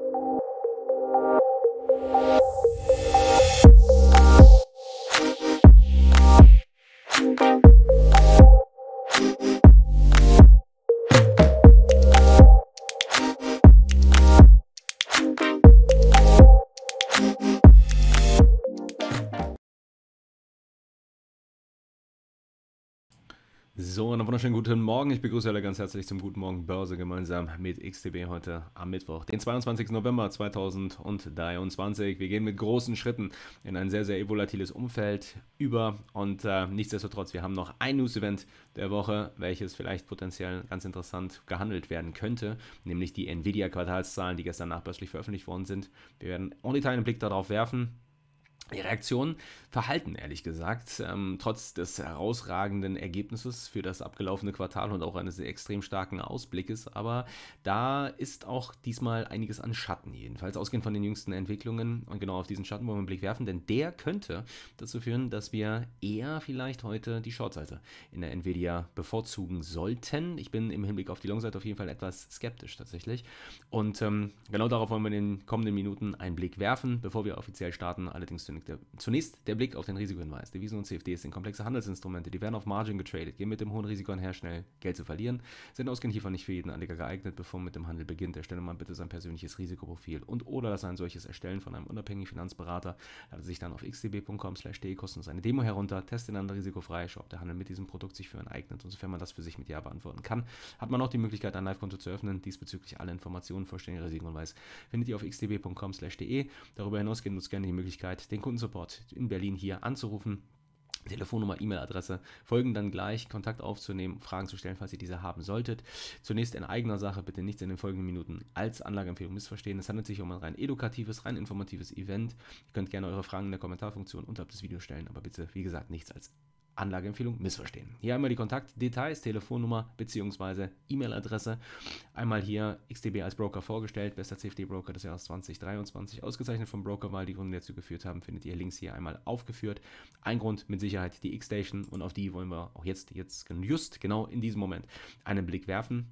thank you So, einen wunderschönen guten Morgen. Ich begrüße alle ganz herzlich zum Guten Morgen Börse gemeinsam mit XTB heute am Mittwoch, den 22. November 2023. Wir gehen mit großen Schritten in ein sehr, sehr volatiles Umfeld über und äh, nichtsdestotrotz, wir haben noch ein News-Event der Woche, welches vielleicht potenziell ganz interessant gehandelt werden könnte, nämlich die Nvidia-Quartalszahlen, die gestern nachbörslich veröffentlicht worden sind. Wir werden ohne Detail einen Blick darauf werfen die Reaktion verhalten, ehrlich gesagt, ähm, trotz des herausragenden Ergebnisses für das abgelaufene Quartal und auch eines extrem starken Ausblickes. Aber da ist auch diesmal einiges an Schatten, jedenfalls ausgehend von den jüngsten Entwicklungen. Und genau auf diesen Schatten wollen wir einen Blick werfen, denn der könnte dazu führen, dass wir eher vielleicht heute die Shortseite in der Nvidia bevorzugen sollten. Ich bin im Hinblick auf die Longseite auf jeden Fall etwas skeptisch tatsächlich. Und ähm, genau darauf wollen wir in den kommenden Minuten einen Blick werfen, bevor wir offiziell starten. Allerdings zunächst der, Blick auf den Risikohinweis. Devisen und CFDs sind komplexe Handelsinstrumente, die werden auf Margin getradet, gehen mit dem hohen Risiko einher, schnell Geld zu verlieren, sind ausgehend hiervon nicht für jeden Anleger geeignet, bevor man mit dem Handel beginnt. Erstelle man bitte sein persönliches Risikoprofil und oder das ein solches Erstellen von einem unabhängigen Finanzberater. Lade sich dann auf xdb.com slash kostenlos eine Demo herunter, teste dann risikofrei, schau, ob der Handel mit diesem Produkt sich für einen eignet und sofern man das für sich mit Ja beantworten kann, hat man auch die Möglichkeit, ein Live-Konto zu öffnen. Diesbezüglich alle Informationen, vollständige Risikohinweis findet ihr auf xdb.com slash de. Darüber hinaus gehen uns gerne die Möglichkeit, den den Kundensupport in Berlin hier anzurufen. Telefonnummer, E-Mail-Adresse folgen dann gleich, Kontakt aufzunehmen, Fragen zu stellen, falls ihr diese haben solltet. Zunächst in eigener Sache, bitte nichts in den folgenden Minuten als Anlageempfehlung missverstehen. Es handelt sich um ein rein edukatives, rein informatives Event. Ihr könnt gerne eure Fragen in der Kommentarfunktion unterhalb des Videos stellen, aber bitte, wie gesagt, nichts als Anlageempfehlung missverstehen. Hier einmal die Kontaktdetails, Telefonnummer bzw. E-Mail-Adresse. Einmal hier XTB als Broker vorgestellt, bester CFD-Broker des Jahres 2023, ausgezeichnet vom Brokerwahl. Die Gründe, die dazu geführt haben, findet ihr links hier einmal aufgeführt. Ein Grund mit Sicherheit die X-Station und auf die wollen wir auch jetzt, jetzt just genau in diesem Moment einen Blick werfen.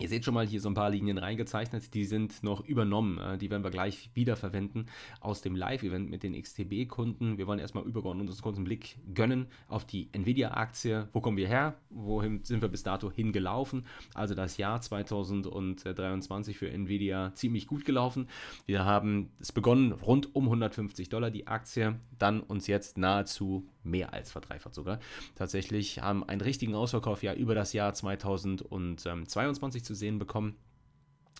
Ihr seht schon mal hier so ein paar Linien reingezeichnet, die sind noch übernommen, äh, die werden wir gleich wiederverwenden aus dem Live-Event mit den XTB-Kunden. Wir wollen erstmal übergeordnet uns kurz einen Blick gönnen auf die Nvidia-Aktie. Wo kommen wir her? Wohin sind wir bis dato hingelaufen? Also das Jahr 2023 für Nvidia ziemlich gut gelaufen. Wir haben es begonnen rund um 150 Dollar die Aktie, dann uns jetzt nahezu mehr als verdreifacht sogar. Tatsächlich haben einen richtigen Ausverkauf ja über das Jahr 2022 zu sehen bekommen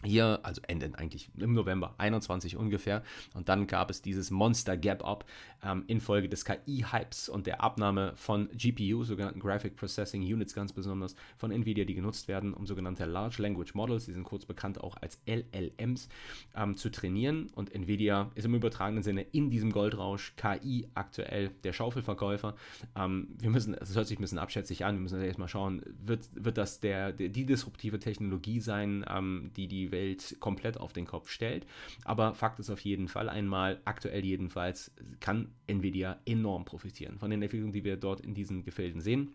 hier, also Ende eigentlich im November 21 ungefähr. Und dann gab es dieses Monster Gap Up ähm, infolge des KI-Hypes und der Abnahme von GPU, sogenannten Graphic Processing Units ganz besonders, von Nvidia, die genutzt werden, um sogenannte Large Language Models, die sind kurz bekannt auch als LLMs, ähm, zu trainieren. Und Nvidia ist im übertragenen Sinne in diesem Goldrausch KI aktuell der Schaufelverkäufer. Ähm, wir müssen, das hört sich ein bisschen abschätzig an, wir müssen erstmal schauen, wird, wird das der, die disruptive Technologie sein, ähm, die die Welt komplett auf den Kopf stellt. Aber Fakt ist auf jeden Fall einmal, aktuell jedenfalls, kann Nvidia enorm profitieren von den Entwicklungen, die wir dort in diesen Gefilden sehen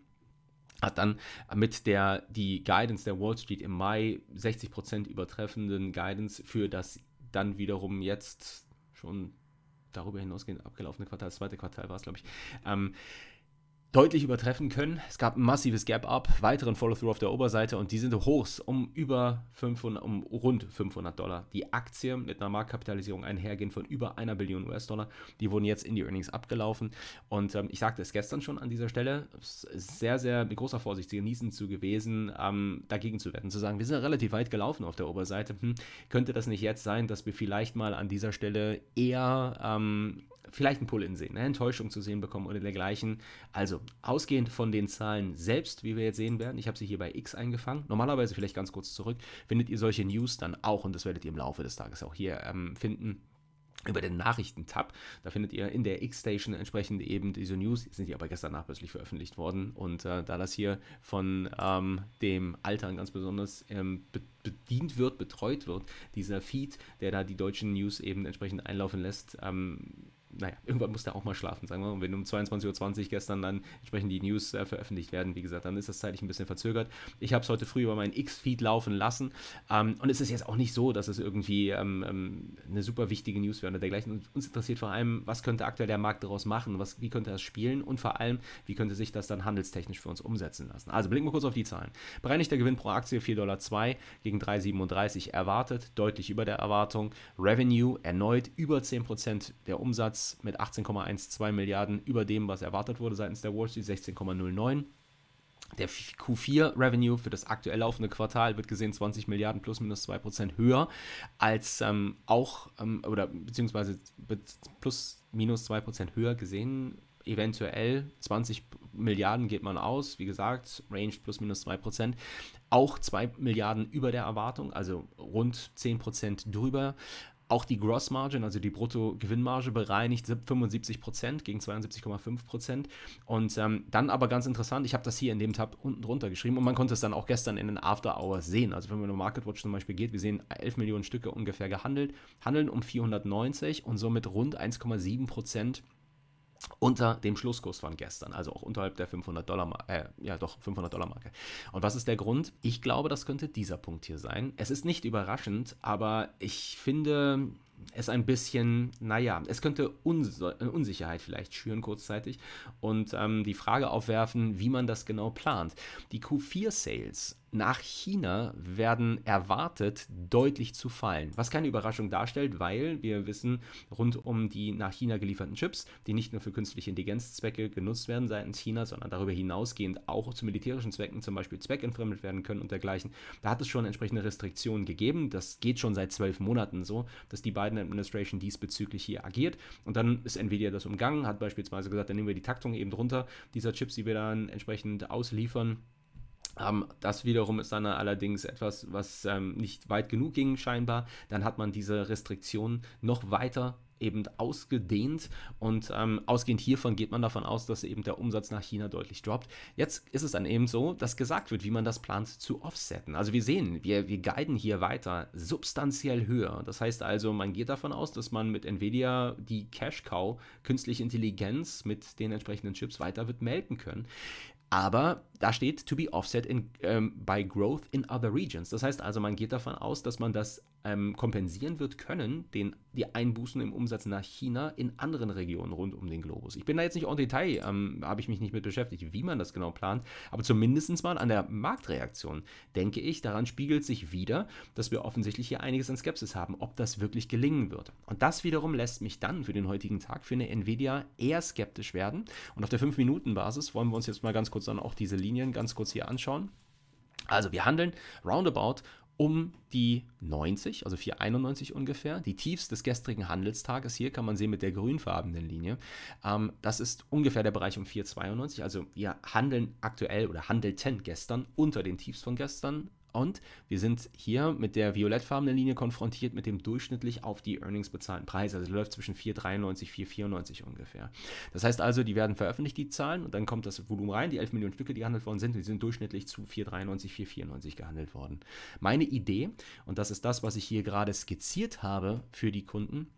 hat dann mit der die Guidance der Wall Street im Mai 60% übertreffenden Guidance für das dann wiederum jetzt schon darüber hinausgehend abgelaufene Quartal, das zweite Quartal war es, glaube ich, ähm, deutlich übertreffen können. Es gab ein massives Gap-Up, weiteren Follow-through auf der Oberseite und die sind hochs um über 500, um rund 500 Dollar. Die Aktien mit einer Marktkapitalisierung einhergehend von über einer Billion US-Dollar, die wurden jetzt in die Earnings abgelaufen und ähm, ich sagte es gestern schon an dieser Stelle, sehr, sehr mit großer Vorsicht zu genießen zu gewesen, ähm, dagegen zu werden, zu sagen, wir sind relativ weit gelaufen auf der Oberseite. Hm, könnte das nicht jetzt sein, dass wir vielleicht mal an dieser Stelle eher ähm, vielleicht einen Pull-in sehen, eine Enttäuschung zu sehen bekommen oder dergleichen. Also ausgehend von den Zahlen selbst, wie wir jetzt sehen werden, ich habe sie hier bei X eingefangen. Normalerweise vielleicht ganz kurz zurück, findet ihr solche News dann auch und das werdet ihr im Laufe des Tages auch hier ähm, finden über den Nachrichten-Tab. Da findet ihr in der X-Station entsprechend eben diese News. Die sind die aber gestern nachbörslich veröffentlicht worden. Und äh, da das hier von ähm, dem Altern ganz besonders ähm, be bedient wird, betreut wird, dieser Feed, der da die deutschen News eben entsprechend einlaufen lässt, ähm, naja, irgendwann muss der auch mal schlafen, sagen wir mal. Und wenn um 22.20 Uhr gestern dann entsprechend die News äh, veröffentlicht werden, wie gesagt, dann ist das zeitlich ein bisschen verzögert. Ich habe es heute früh über meinen X-Feed laufen lassen. Ähm, und es ist jetzt auch nicht so, dass es irgendwie ähm, ähm, eine super wichtige News wäre oder dergleichen. Und uns interessiert vor allem, was könnte aktuell der Markt daraus machen, was, wie könnte er spielen und vor allem, wie könnte sich das dann handelstechnisch für uns umsetzen lassen. Also blicken wir kurz auf die Zahlen. Bereinigter Gewinn pro Aktie 4,2 Dollar gegen 3,37 erwartet, deutlich über der Erwartung. Revenue erneut über 10% der Umsatz mit 18,12 Milliarden über dem, was erwartet wurde seitens der Wall Street, 16,09. Der Q4-Revenue für das aktuell laufende Quartal wird gesehen 20 Milliarden plus minus 2% höher als ähm, auch, ähm, oder beziehungsweise plus minus 2% höher gesehen eventuell 20 Milliarden geht man aus, wie gesagt, Range plus minus 2 Prozent, auch 2 Milliarden über der Erwartung, also rund 10 Prozent drüber. Auch die Gross Margin, also die Bruttogewinnmarge, bereinigt 75% gegen 72,5%. Und ähm, dann aber ganz interessant, ich habe das hier in dem Tab unten drunter geschrieben und man konnte es dann auch gestern in den After Hours sehen. Also wenn man in Marketwatch zum Beispiel geht, wir sehen 11 Millionen Stücke ungefähr gehandelt, handeln um 490 und somit rund 1,7% unter dem Schlusskurs von gestern, also auch unterhalb der 500 Dollar, äh, ja doch 500 Dollar Marke. Und was ist der Grund? Ich glaube, das könnte dieser Punkt hier sein. Es ist nicht überraschend, aber ich finde es ein bisschen, naja, es könnte Uns äh, Unsicherheit vielleicht schüren kurzzeitig und ähm, die Frage aufwerfen, wie man das genau plant. Die Q4 Sales nach China werden erwartet deutlich zu fallen, was keine Überraschung darstellt, weil wir wissen, rund um die nach China gelieferten Chips, die nicht nur für künstliche Intelligenzzwecke genutzt werden seitens China, sondern darüber hinausgehend auch zu militärischen Zwecken, zum Beispiel zweckentfremdet werden können und dergleichen, da hat es schon entsprechende Restriktionen gegeben. Das geht schon seit zwölf Monaten so, dass die Biden Administration diesbezüglich hier agiert. Und dann ist Nvidia das umgangen, hat beispielsweise gesagt, dann nehmen wir die Taktung eben drunter dieser Chips, die wir dann entsprechend ausliefern ähm, das wiederum ist dann allerdings etwas, was ähm, nicht weit genug ging scheinbar. Dann hat man diese Restriktionen noch weiter eben ausgedehnt und ähm, ausgehend hiervon geht man davon aus, dass eben der Umsatz nach China deutlich droppt. Jetzt ist es dann eben so, dass gesagt wird, wie man das plant zu offsetten. Also wir sehen, wir, wir guiden hier weiter substanziell höher. Das heißt also, man geht davon aus, dass man mit Nvidia die Cash Cow, künstliche Intelligenz mit den entsprechenden Chips weiter wird melden können. Aber da steht to be offset in, ähm, by growth in other regions. Das heißt also, man geht davon aus, dass man das ähm, kompensieren wird können, den, die Einbußen im Umsatz nach China in anderen Regionen rund um den Globus. Ich bin da jetzt nicht en Detail, ähm, habe ich mich nicht mit beschäftigt, wie man das genau plant, aber zumindest mal an der Marktreaktion denke ich, daran spiegelt sich wieder, dass wir offensichtlich hier einiges an Skepsis haben, ob das wirklich gelingen wird. Und das wiederum lässt mich dann für den heutigen Tag für eine Nvidia eher skeptisch werden. Und auf der 5-Minuten-Basis wollen wir uns jetzt mal ganz kurz dann auch diese Linien ganz kurz hier anschauen. Also wir handeln roundabout um die 90, also 491 ungefähr, die Tiefs des gestrigen Handelstages. Hier kann man sehen mit der grünfarbenen Linie. Ähm, das ist ungefähr der Bereich um 492. Also wir handeln aktuell oder handelten gestern unter den Tiefs von gestern und wir sind hier mit der violettfarbenen Linie konfrontiert mit dem durchschnittlich auf die Earnings bezahlten Preis. Also läuft zwischen 4,93, 4,94 ungefähr. Das heißt also, die werden veröffentlicht, die Zahlen, und dann kommt das Volumen rein, die 11 Millionen Stücke, die gehandelt worden sind, die sind durchschnittlich zu 4,93, 4,94 gehandelt worden. Meine Idee, und das ist das, was ich hier gerade skizziert habe für die Kunden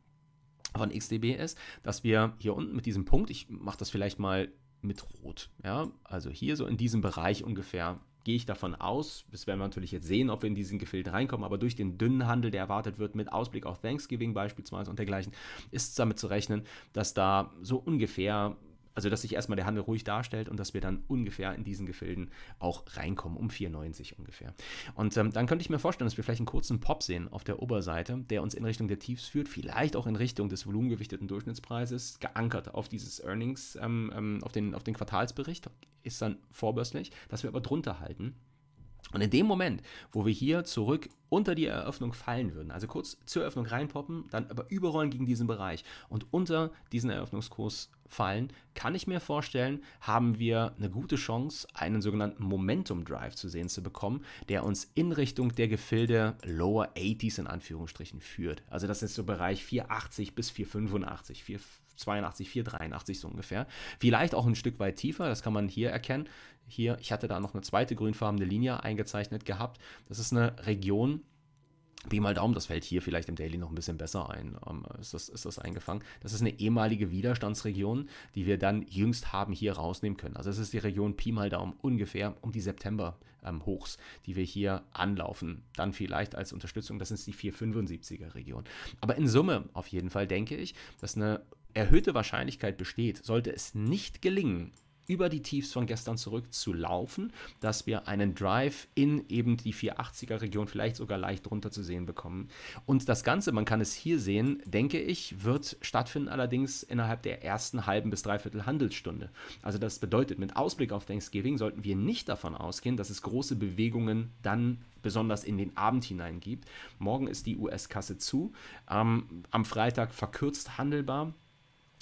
von XDB ist, dass wir hier unten mit diesem Punkt, ich mache das vielleicht mal mit Rot, ja, also hier so in diesem Bereich ungefähr gehe ich davon aus, das werden wir natürlich jetzt sehen, ob wir in diesen Gefilden reinkommen, aber durch den dünnen Handel, der erwartet wird, mit Ausblick auf Thanksgiving beispielsweise und dergleichen, ist damit zu rechnen, dass da so ungefähr also, dass sich erstmal der Handel ruhig darstellt und dass wir dann ungefähr in diesen Gefilden auch reinkommen, um 4,90 ungefähr. Und ähm, dann könnte ich mir vorstellen, dass wir vielleicht einen kurzen Pop sehen auf der Oberseite, der uns in Richtung der Tiefs führt, vielleicht auch in Richtung des volumengewichteten Durchschnittspreises, geankert auf dieses Earnings, ähm, ähm auf, den, auf den Quartalsbericht, ist dann vorbörslich, dass wir aber drunter halten und in dem Moment, wo wir hier zurück unter die Eröffnung fallen würden, also kurz zur Eröffnung reinpoppen, dann aber überrollen gegen diesen Bereich und unter diesen Eröffnungskurs fallen, kann ich mir vorstellen, haben wir eine gute Chance, einen sogenannten Momentum Drive zu sehen zu bekommen, der uns in Richtung der Gefilde Lower 80s in Anführungsstrichen führt. Also das ist so Bereich 480 bis 485, 482, 483 so ungefähr. Vielleicht auch ein Stück weit tiefer, das kann man hier erkennen hier, ich hatte da noch eine zweite grünfarbene Linie eingezeichnet gehabt. Das ist eine Region, Pi mal Daumen, das fällt hier vielleicht im Daily noch ein bisschen besser ein. Ähm, ist, das, ist das eingefangen? Das ist eine ehemalige Widerstandsregion, die wir dann jüngst haben hier rausnehmen können. Also es ist die Region Pi mal Daumen ungefähr um die September-Hochs, ähm, die wir hier anlaufen. Dann vielleicht als Unterstützung, das ist die 475er-Region. Aber in Summe auf jeden Fall denke ich, dass eine erhöhte Wahrscheinlichkeit besteht, sollte es nicht gelingen, über die Tiefs von gestern zurück zu laufen, dass wir einen Drive in eben die 480er Region vielleicht sogar leicht runter zu sehen bekommen. Und das Ganze, man kann es hier sehen, denke ich, wird stattfinden allerdings innerhalb der ersten halben bis dreiviertel Handelsstunde. Also das bedeutet, mit Ausblick auf Thanksgiving sollten wir nicht davon ausgehen, dass es große Bewegungen dann besonders in den Abend hinein gibt. Morgen ist die US-Kasse zu, ähm, am Freitag verkürzt handelbar.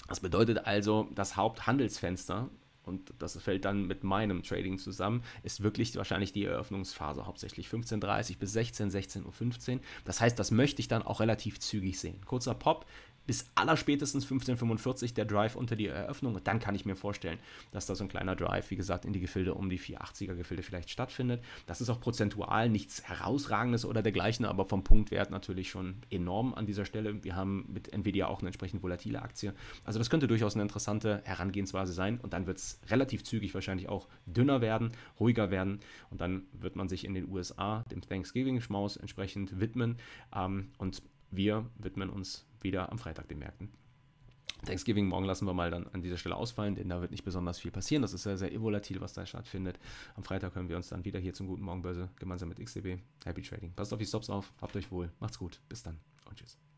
Das bedeutet also, das Haupthandelsfenster und das fällt dann mit meinem Trading zusammen, ist wirklich wahrscheinlich die Eröffnungsphase hauptsächlich 15.30 bis 16, 16.15 Uhr. Das heißt, das möchte ich dann auch relativ zügig sehen. Kurzer Pop, bis allerspätestens 1545 der Drive unter die Eröffnung. Und dann kann ich mir vorstellen, dass da so ein kleiner Drive, wie gesagt, in die Gefilde um die 480er Gefilde vielleicht stattfindet. Das ist auch prozentual nichts herausragendes oder dergleichen, aber vom Punktwert natürlich schon enorm an dieser Stelle. Wir haben mit Nvidia auch eine entsprechend volatile Aktie. Also das könnte durchaus eine interessante Herangehensweise sein. Und dann wird es relativ zügig wahrscheinlich auch dünner werden, ruhiger werden. Und dann wird man sich in den USA dem Thanksgiving-Schmaus entsprechend widmen. Ähm, und wir widmen uns wieder am Freitag den Märkten. Thanksgiving morgen lassen wir mal dann an dieser Stelle ausfallen, denn da wird nicht besonders viel passieren. Das ist sehr, sehr volatil, was da stattfindet. Am Freitag hören wir uns dann wieder hier zum guten Morgenbörse gemeinsam mit XDB. Happy Trading. Passt auf die Stops auf, habt euch wohl, macht's gut, bis dann und tschüss.